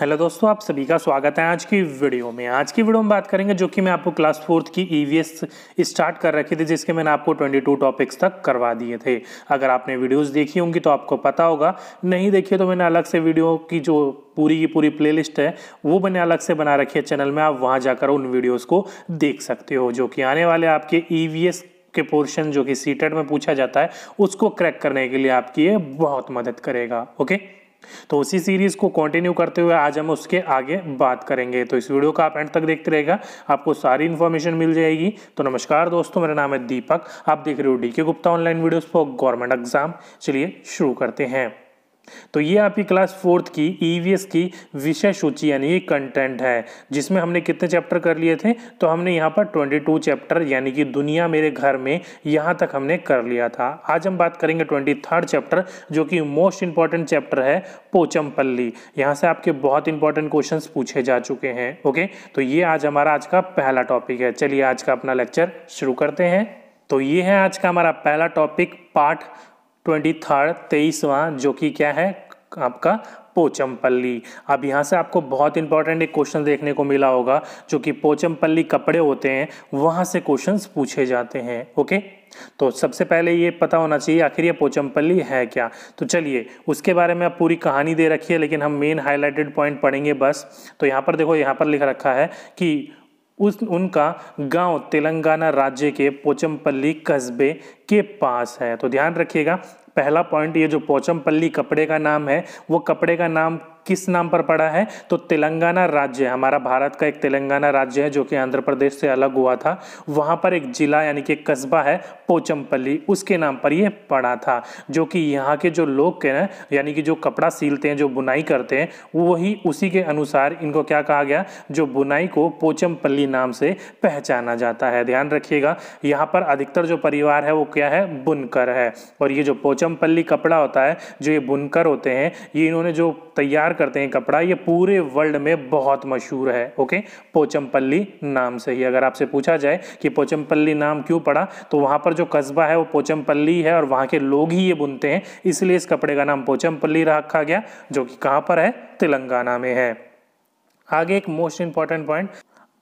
Hello दोस्तों आप सभी का स्वागत है आज की वीडियो में आज की वीडियो में बात करेंगे जो कि मैं आपको क्लास फोर्थ की ईवीएस e स्टार्ट कर रखी थी जिसके मैंने आपको 22 टॉपिक्स तक करवा दिए थे अगर आपने वीडियोस देखी होंगी तो आपको पता होगा नहीं देखिए तो मैंने अलग से वीडियो की जो पूरी की पूरी प्लेलिस्ट है वो मैंने अलग से बना रखी है चैनल में आप वहाँ जाकर उन वीडियोज़ को देख सकते हो जो कि आने वाले आपके ई e के पोर्शन जो कि सीटेट में पूछा जाता है उसको क्रैक करने के लिए आपकी ये बहुत मदद करेगा ओके तो उसी सीरीज़ को कंटिन्यू करते हुए आज हम उसके आगे बात करेंगे तो इस वीडियो का आप एंड तक देखते रहेगा आपको सारी इन्फॉर्मेशन मिल जाएगी तो नमस्कार दोस्तों मेरा नाम है दीपक आप देख रहे हो DK Gupta online videos for government exam चलिए शुरू करते हैं तो ये आपकी क्लास फोर्थ की ईवीएस की विषय सूची यानी कंटेंट है जिसमें हमने कितने चैप्टर कर लिए थे तो हमने यहाँ पर 22 चैप्टर यानी कि दुनिया मेरे घर में यहाँ तक हमने कर लिया था आज हम बात करेंगे ट्वेंटी थर्ड चैप्टर जो कि मोस्ट इंपॉर्टेंट चैप्टर है पोचमपल्ली यहाँ से आपके बहुत इंपॉर्टेंट क्वेश्चन पूछे जा चुके हैं ओके तो ये आज हमारा आज का पहला टॉपिक है चलिए आज का अपना लेक्चर शुरू करते हैं तो ये है आज का हमारा पहला टॉपिक पाठ ट्वेंटी थर्ड तेईसवा जो कि क्या है आपका पोचमपल्ली अब यहाँ से आपको बहुत इंपॉर्टेंट एक क्वेश्चन देखने को मिला होगा जो कि पोचमपल्ली कपड़े होते हैं वहाँ से क्वेश्चंस पूछे जाते हैं ओके तो सबसे पहले ये पता होना चाहिए आखिर ये पोचमपल्ली है क्या तो चलिए उसके बारे में आप पूरी कहानी दे रखी है लेकिन हम मेन हाईलाइटेड पॉइंट पढ़ेंगे बस तो यहाँ पर देखो यहाँ पर लिख रखा है कि उस उनका गांव तेलंगाना राज्य के पोचमपल्ली कस्बे के पास है तो ध्यान रखिएगा पहला पॉइंट ये जो पोचमपल्ली कपड़े का नाम है वो कपड़े का नाम किस नाम पर पड़ा है तो तेलंगाना राज्य हमारा भारत का एक तेलंगाना राज्य है जो कि आंध्र प्रदेश से अलग हुआ था वहां पर एक जिला यानी कि कस्बा है पोचमपल्ली उसके नाम पर यह पड़ा था जो कि यहाँ के जो लोग के यानी कि जो कपड़ा सीलते हैं जो बुनाई करते हैं वही उसी के अनुसार इनको क्या कहा गया जो बुनाई को पोचमपल्ली नाम से पहचाना जाता है ध्यान रखिएगा यहाँ पर अधिकतर जो परिवार है वो क्या है बुनकर है और ये जो पोचमपल्ली कपड़ा होता है जो ये बुनकर होते हैं ये इन्होंने जो तैयार करते हैं कपड़ा ये पूरे वर्ल्ड में बहुत मशहूर है ओके पोचमपल्ली नाम से ही अगर आपसे पूछा जाए कि पोचमपल्ली नाम क्यों पड़ा तो वहाँ पर जो कस्बा है वो पोचमपल्ली है और वहाँ के लोग ही ये बुनते हैं इसलिए इस कपड़े का नाम पोचमपल्ली रखा गया जो कि कहाँ पर है तेलंगाना में है आगे एक मोस्ट इंपॉर्टेंट पॉइंट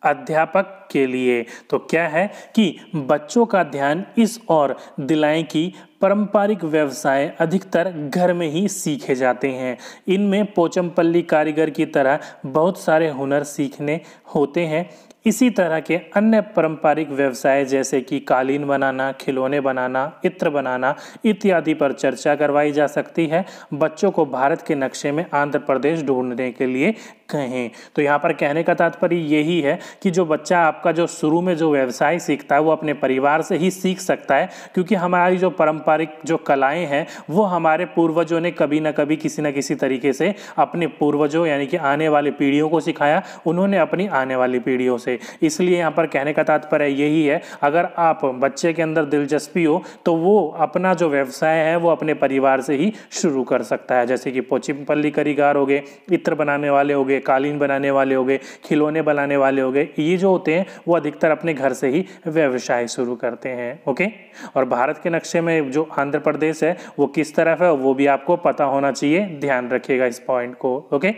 अध्यापक के लिए तो क्या है कि बच्चों का ध्यान इस ओर दिलाएं कि पारंपरिक व्यवसाय अधिकतर घर में ही सीखे जाते हैं इनमें पोचमपल्ली कारीगर की तरह बहुत सारे हुनर सीखने होते हैं इसी तरह के अन्य पारंपरिक व्यवसाय जैसे कि कालीन बनाना खिलौने बनाना इत्र बनाना इत्यादि पर चर्चा करवाई जा सकती है बच्चों को भारत के नक्शे में आंध्र प्रदेश ढूंढने के लिए कहें तो यहाँ पर कहने का तात्पर्य यही है कि जो बच्चा आपका जो शुरू में जो व्यवसाय सीखता है वो अपने परिवार से ही सीख सकता है क्योंकि हमारी जो पारंपरिक जो कलाएँ हैं वो हमारे पूर्वजों ने कभी ना कभी किसी ना किसी तरीके से अपने पूर्वजों यानी कि आने वाले पीढ़ियों को सिखाया उन्होंने अपनी आने वाली पीढ़ियों से इसलिए यहाँ पर कहने का तात्पर्य यही है अगर आप बच्चे के अंदर दिलचस्पी हो तो वो अपना जो व्यवसाय है वो अपने परिवार से ही शुरू कर सकता है जैसे कि पोचिपल्ली करीगार हो गए इत्र बनाने वाले हो गए कालीन बनाने वाले हो गए खिलौने बनाने वाले हो गए ये जो होते हैं वो अधिकतर अपने घर से ही व्यवसाय शुरू करते हैं ओके और भारत के नक्शे में जो आंध्र प्रदेश है वो किस तरफ है वो भी आपको पता होना चाहिए ध्यान रखिएगा इस पॉइंट को ओके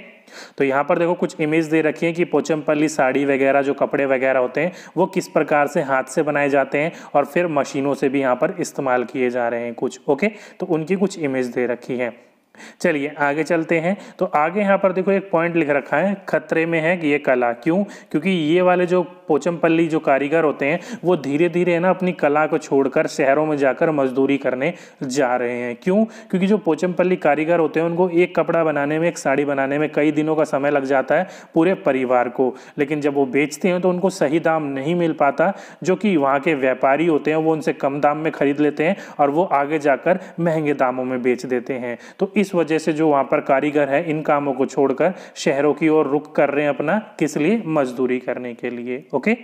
तो यहां पर देखो कुछ इमेज दे रखी है कि पोचमपल्ली साड़ी वगैरह जो कपड़े वगैरह होते हैं वो किस प्रकार से हाथ से बनाए जाते हैं और फिर मशीनों से भी यहां पर इस्तेमाल किए जा रहे हैं कुछ ओके तो उनकी कुछ इमेज दे रखी है चलिए आगे चलते हैं तो आगे यहाँ पर देखो एक पॉइंट लिख रखा है खतरे में है कि ये कला क्यों क्योंकि ये वाले जो पोचमपल्ली जो कारीगर होते हैं वो धीरे धीरे ना अपनी कला को छोड़कर शहरों में जाकर मजदूरी करने जा रहे हैं क्यों क्योंकि जो पोचमपल्ली कारीगर होते हैं उनको एक कपड़ा बनाने में एक साड़ी बनाने में कई दिनों का समय लग जाता है पूरे परिवार को लेकिन जब वो बेचते हैं तो उनको सही दाम नहीं मिल पाता जो कि वहाँ के व्यापारी होते हैं वो उनसे कम दाम में खरीद लेते हैं और वो आगे जाकर महंगे दामों में बेच देते हैं तो इस इस वजह से जो वहाँ पर कारीगर है इन कामों को छोड़कर शहरों की ओर रुख कर रहे हैं अपना किस लिए मजदूरी करने के लिए ओके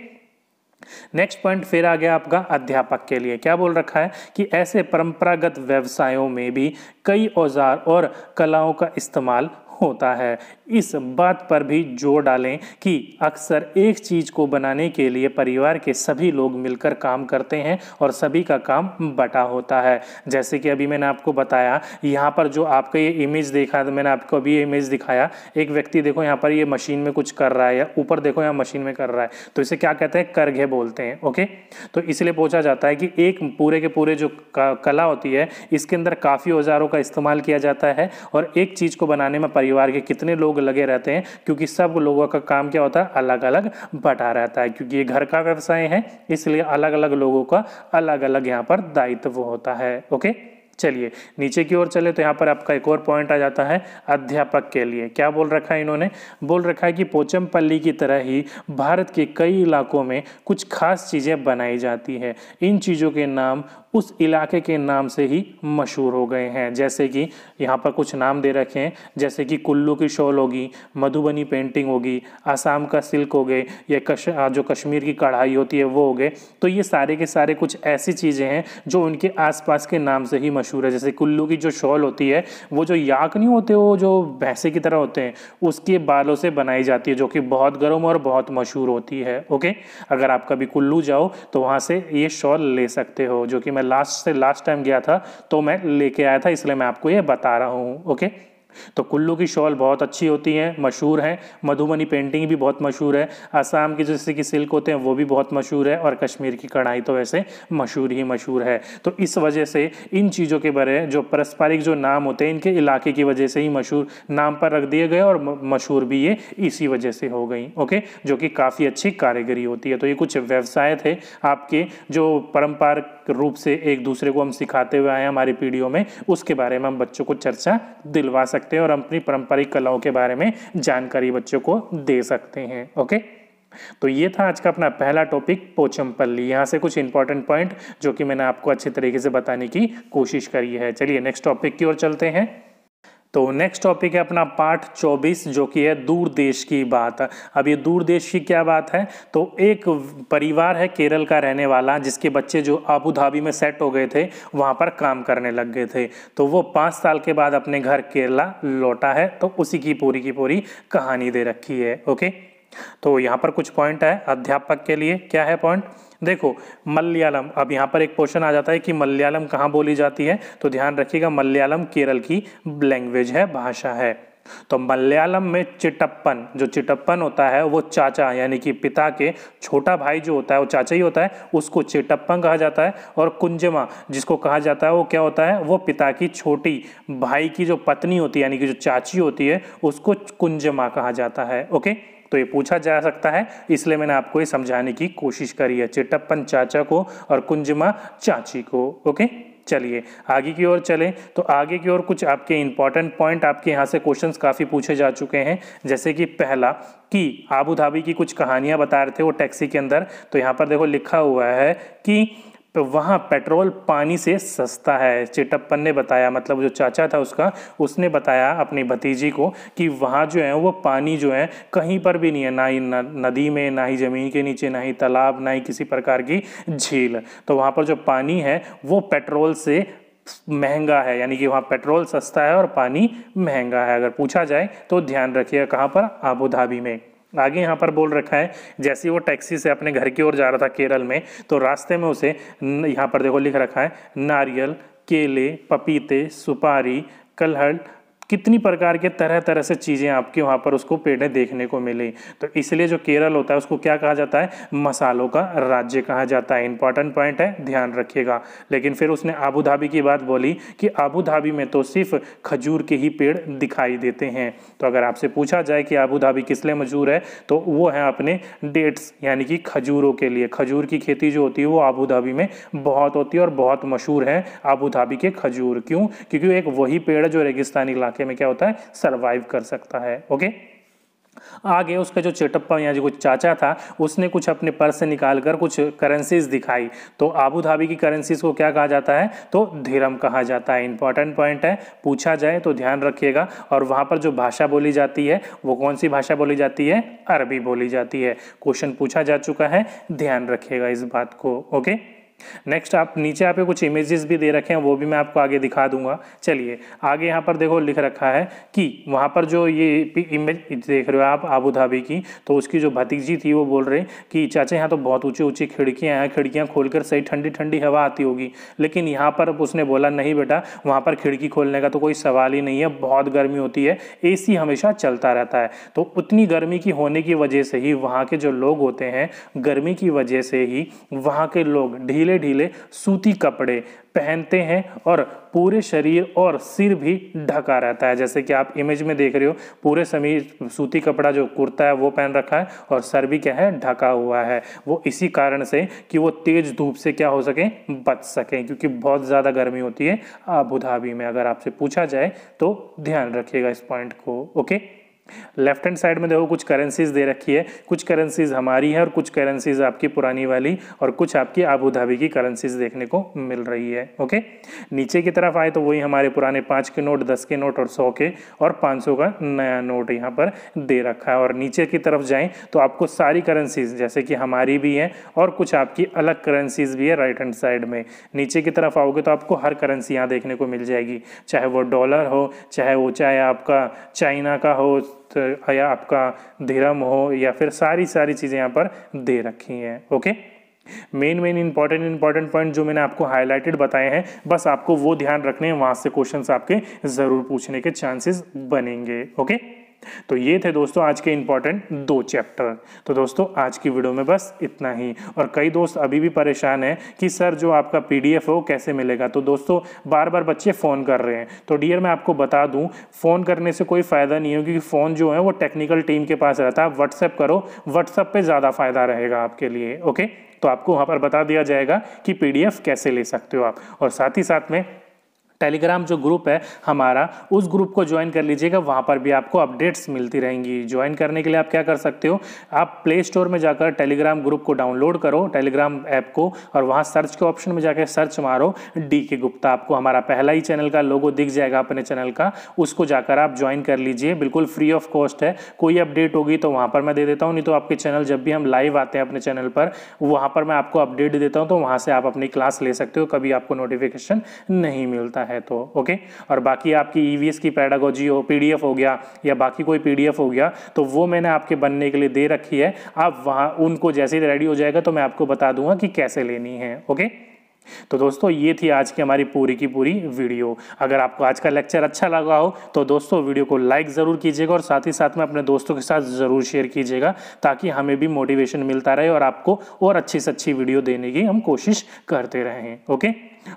नेक्स्ट पॉइंट फिर आ गया आपका अध्यापक के लिए क्या बोल रखा है कि ऐसे परंपरागत व्यवसायों में भी कई औजार और कलाओं का इस्तेमाल होता है इस बात पर भी जोर डालें कि अक्सर एक चीज़ को बनाने के लिए परिवार के सभी लोग मिलकर काम करते हैं और सभी का काम बटा होता है जैसे कि अभी मैंने आपको बताया यहाँ पर जो आपका ये इमेज देखा तो मैंने आपको अभी ये इमेज दिखाया एक व्यक्ति देखो यहाँ पर ये मशीन में कुछ कर रहा है या ऊपर देखो यहाँ मशीन में कर रहा है तो इसे क्या कहते हैं करघे बोलते हैं ओके तो इसलिए पूछा जाता है कि एक पूरे के पूरे जो कला होती है इसके अंदर काफ़ी औजारों का इस्तेमाल किया जाता है और एक चीज़ को बनाने में परिवार के कितने लोग लगे रहते हैं क्योंकि सब लोगों का काम क्या होता है अलग अलग बटा रहता है क्योंकि ये घर का व्यवसाय है इसलिए अलग अलग लोगों का अलग अलग यहाँ पर दायित्व होता है ओके चलिए नीचे की ओर चले तो यहाँ पर आपका एक और पॉइंट आ जाता है अध्यापक के लिए क्या बोल रखा है इन्होंने बोल रखा है कि पोचमपल्ली की तरह ही भारत के कई इलाकों में कुछ खास चीज़ें बनाई जाती है इन चीज़ों के नाम उस इलाके के नाम से ही मशहूर हो गए हैं जैसे कि यहाँ पर कुछ नाम दे रखे हैं जैसे कि कुल्लू की शॉल होगी मधुबनी पेंटिंग होगी आसाम का सिल्क हो गए या कश जो कश्मीर की कढ़ाई होती है वो हो गए तो ये सारे के सारे कुछ ऐसी चीज़ें हैं जो उनके आसपास के नाम से ही मशहूर है जैसे कुल्लू की जो शॉल होती है वो जो याक नहीं होते वो जो भैंसे की तरह होते हैं उसके बालों से बनाई जाती है जो कि बहुत गर्म और बहुत मशहूर होती है ओके अगर आप कभी कुल्लू जाओ तो वहाँ से ये शॉल ले सकते हो जो कि मैं लास्ट से लास्ट टाइम गया था तो मैं लेके आया था इसलिए मैं आपको ये बता रहा हूँ ओके तो कुल्लू की शॉल बहुत अच्छी होती हैं मशहूर हैं मधुबनी पेंटिंग भी बहुत मशहूर है असम के जैसे कि सिल्क होते हैं वो भी बहुत मशहूर है और कश्मीर की कढ़ाई तो वैसे मशहूर ही मशहूर है तो इस वजह से इन चीज़ों के बारे जो पारस्परिक जो नाम होते हैं इनके इलाके की वजह से ही मशहूर नाम पर रख दिए गए और मशहूर भी ये इसी वजह से हो गई ओके जो कि काफ़ी अच्छी कारीगरी होती है तो ये कुछ व्यवसाय थे आपके जो परम्परा रूप से एक दूसरे को हम सिखाते हुए आए हमारी पीढ़ियों में उसके बारे में हम बच्चों को चर्चा दिलवा सकते हैं और अपनी पारंपरिक कलाओं के बारे में जानकारी बच्चों को दे सकते हैं ओके तो ये था आज का अपना पहला टॉपिक पोचमपल्ली यहां से कुछ इंपॉर्टेंट पॉइंट जो कि मैंने आपको अच्छे तरीके से बताने की कोशिश करी है चलिए नेक्स्ट टॉपिक की ओर चलते हैं तो नेक्स्ट टॉपिक है अपना पार्ट 24 जो कि है दूर देश की बात अब ये दूर देश की क्या बात है तो एक परिवार है केरल का रहने वाला जिसके बच्चे जो आबू धाबी में सेट हो गए थे वहाँ पर काम करने लग गए थे तो वो पाँच साल के बाद अपने घर केरला लौटा है तो उसी की पूरी की पूरी कहानी दे रखी है ओके तो यहाँ पर कुछ पॉइंट है अध्यापक के लिए क्या है पॉइंट देखो मलयालम अब यहाँ पर एक क्वेश्चन आ जाता है कि मलयालम कहाँ बोली जाती है तो ध्यान रखिएगा मलयालम केरल की लैंग्वेज है भाषा है तो मलयालम में चिटप्पन जो चिटप्पन होता है वो चाचा यानी कि पिता के छोटा भाई जो होता है वो चाचा ही होता है उसको चिटप्पन कहा जाता है और कुंजमा जिसको कहा जाता है वो क्या होता है वो पिता की छोटी भाई की जो पत्नी होती है यानी कि जो चाची होती है उसको कुंजमा कहा जाता है ओके तो ये पूछा जा सकता है इसलिए मैंने आपको ये समझाने की कोशिश करी है चिटप्पन चाचा को और कुंजमा चाची को ओके चलिए आगे की ओर चलें तो आगे की ओर कुछ आपके इंपॉर्टेंट पॉइंट आपके यहाँ से क्वेश्चंस काफ़ी पूछे जा चुके हैं जैसे कि पहला कि आबू धाबी की कुछ कहानियाँ बता रहे थे वो टैक्सी के अंदर तो यहाँ पर देखो लिखा हुआ है कि तो वहाँ पेट्रोल पानी से सस्ता है चिटप्पन ने बताया मतलब जो चाचा था उसका उसने बताया अपनी भतीजी को कि वहाँ जो है वो पानी जो है कहीं पर भी नहीं है ना ही नदी में ना ही ज़मीन के नीचे ना ही तालाब ना ही किसी प्रकार की झील तो वहाँ पर जो पानी है वो पेट्रोल से महंगा है यानी कि वहाँ पेट्रोल सस्ता है और पानी महंगा है अगर पूछा जाए तो ध्यान रखिएगा कहाँ पर आबू धाबी में आगे यहाँ पर बोल रखा है जैसे वो टैक्सी से अपने घर की ओर जा रहा था केरल में तो रास्ते में उसे यहाँ पर देखो लिख रखा है नारियल केले पपीते सुपारी कलहड़ कितनी प्रकार के तरह तरह से चीज़ें आपके वहाँ पर उसको पेड़ें देखने को मिली तो इसलिए जो केरल होता है उसको क्या कहा जाता है मसालों का राज्य कहा जाता है इंपॉर्टेंट पॉइंट है ध्यान रखिएगा लेकिन फिर उसने आबू धाबी की बात बोली कि आबू धाबी में तो सिर्फ खजूर के ही पेड़ दिखाई देते हैं तो अगर आपसे पूछा जाए कि आबू धाबी किस लिए मशहूर है तो वो है अपने डेट्स यानी कि खजूरों के लिए खजूर की खेती जो होती है वो आबू धाबी में बहुत होती है और बहुत मशहूर है आबू धाबी के खजूर क्यों क्योंकि एक वही पेड़ है जो रेगिस्तानी इलाके इलाके में क्या होता है सर्वाइव कर सकता है ओके आगे उसका जो चेटप्पा या जो कुछ चाचा था उसने कुछ अपने पर्स से निकाल कर कुछ करेंसीज दिखाई तो आबू धाबी की करेंसीज को क्या कहा जाता है तो धीरम कहा जाता है इंपॉर्टेंट पॉइंट है पूछा जाए तो ध्यान रखिएगा और वहाँ पर जो भाषा बोली जाती है वो कौन सी भाषा बोली जाती है अरबी बोली जाती है क्वेश्चन पूछा जा चुका है ध्यान रखिएगा इस बात को ओके okay? नेक्स्ट आप नीचे यहाँ पे कुछ इमेजेस भी दे रखे हैं वो भी मैं आपको आगे दिखा दूंगा चलिए आगे यहाँ पर देखो लिख रखा है कि वहाँ पर जो ये इमेज देख रहे हो आप आबू धाबी की तो उसकी जो भतीजी थी वो बोल रहे कि चाचा यहाँ तो बहुत ऊंची ऊंची खिड़कियाँ हैं खिड़कियाँ खोलकर सही ठंडी ठंडी हवा आती होगी लेकिन यहाँ पर उसने बोला नहीं बेटा वहाँ पर खिड़की खोलने का तो कोई सवाल ही नहीं है बहुत गर्मी होती है ए हमेशा चलता रहता है तो उतनी गर्मी की होने की वजह से ही वहाँ के जो लोग होते हैं गर्मी की वजह से ही वहाँ के लोग ढील ढीले ढीले सूती कपड़े पहनते हैं और पूरे शरीर और सिर भी ढका रहता है जैसे कि आप इमेज में देख रहे हो पूरे समीर सूती कपड़ा जो कुर्ता है वो पहन रखा है और सर भी क्या है ढका हुआ है वो इसी कारण से कि वो तेज़ धूप से क्या हो सके बच सकें क्योंकि बहुत ज़्यादा गर्मी होती है आबू धाबी में अगर आपसे पूछा जाए तो ध्यान रखिएगा इस पॉइंट को ओके लेफ्ट हैंड साइड में देखो कुछ करेंसीज दे रखी है कुछ करेंसीज हमारी है और कुछ करेंसीज आपकी पुरानी वाली और कुछ आपकी आबू धाबी की करेंसीज देखने को मिल रही है ओके नीचे की तरफ आए तो वही हमारे पुराने पाँच के नोट दस के नोट और सौ के और पाँच सौ का नया नोट यहाँ पर दे रखा है और नीचे की तरफ जाएँ तो आपको सारी करेंसीज जैसे कि हमारी भी है और कुछ आपकी अलग करेंसीज भी है राइट हैंड साइड में नीचे की तरफ आओगे तो आपको हर करेंसी यहाँ देखने को मिल जाएगी चाहे वो डॉलर हो चाहे वो चाहे आपका चाइना का हो या आपका धीरम हो या फिर सारी सारी चीज़ें यहाँ पर दे रखी हैं okay main main important important point जो मैंने आपको हाईलाइटेड बताए हैं बस आपको वो ध्यान रखने हैं वहाँ से क्वेश्चन आपके ज़रूर पूछने के चांसेस बनेंगे ओके तो ये थे दोस्तों आज के इंपॉर्टेंट दो चैप्टर तो दोस्तों आज की वीडियो में बस इतना ही और कई दोस्त अभी भी परेशान हैं कि सर जो आपका पीडीएफ है कैसे मिलेगा तो दोस्तों बार बार बच्चे फ़ोन कर रहे हैं तो डियर मैं आपको बता दूं फ़ोन करने से कोई फ़ायदा नहीं हो क्योंकि फ़ोन जो है वो टेक्निकल टीम के पास रहता है व्हाट्सएप करो व्हाट्सएप पर ज़्यादा फ़ायदा रहेगा आपके लिए ओके तो आपको वहां पर बता दिया जाएगा कि पीडीएफ कैसे ले सकते हो आप और साथ ही साथ में टेलीग्राम जो ग्रुप है हमारा उस ग्रुप को ज्वाइन कर लीजिएगा वहाँ पर भी आपको अपडेट्स मिलती रहेंगी ज्वाइन करने के लिए आप क्या कर सकते हो आप प्ले स्टोर में जाकर टेलीग्राम ग्रुप को डाउनलोड करो टेलीग्राम ऐप को और वहाँ सर्च के ऑप्शन में जाकर सर्च मारो डी के गुप्ता आपको हमारा पहला ही चैनल का लोगो दिख जाएगा अपने चैनल का उसको जाकर आप ज्वाइन कर लीजिए बिल्कुल फ्री ऑफ कॉस्ट है कोई अपडेट होगी तो वहाँ पर मैं दे देता हूँ नहीं तो आपके चैनल जब भी हम लाइव आते हैं अपने चैनल पर वहाँ पर मैं आपको अपडेट देता हूँ तो वहाँ से आप अपनी क्लास ले सकते हो कभी आपको नोटिफिकेशन नहीं मिलता है तो ओके और बाकी आपकी ई e की पैडागोजी हो पी हो गया या बाकी कोई पी हो गया तो वो मैंने आपके बनने के लिए दे रखी है आप वहाँ उनको जैसे ही रेडी हो जाएगा तो मैं आपको बता दूंगा कि कैसे लेनी है ओके तो दोस्तों ये थी आज की हमारी पूरी की पूरी वीडियो अगर आपको आज का लेक्चर अच्छा लगा हो तो दोस्तों वीडियो को लाइक ज़रूर कीजिएगा और साथ ही साथ में अपने दोस्तों के साथ ज़रूर शेयर कीजिएगा ताकि हमें भी मोटिवेशन मिलता रहे और आपको और अच्छी से अच्छी वीडियो देने की हम कोशिश करते रहें ओके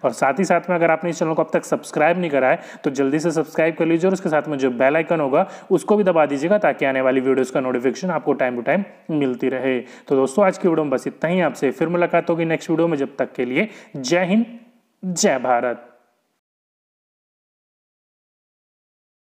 और साथ ही साथ में अगर आपने इस चैनल को अब तक सब्सक्राइब नहीं करा है तो जल्दी से सब्सक्राइब कर लीजिए और उसके साथ में जो बेल आइकन होगा उसको भी दबा दीजिएगा ताकि आने वाली वीडियोज़ का नोटिफिकेशन आपको टाइम टू टाइम मिलती रहे तो दोस्तों आज की वीडियो में बस इतना ही आपसे फिर मुलाकात होगी नेक्स्ट वीडियो में जब तक के लिए जय हिंद जय भारत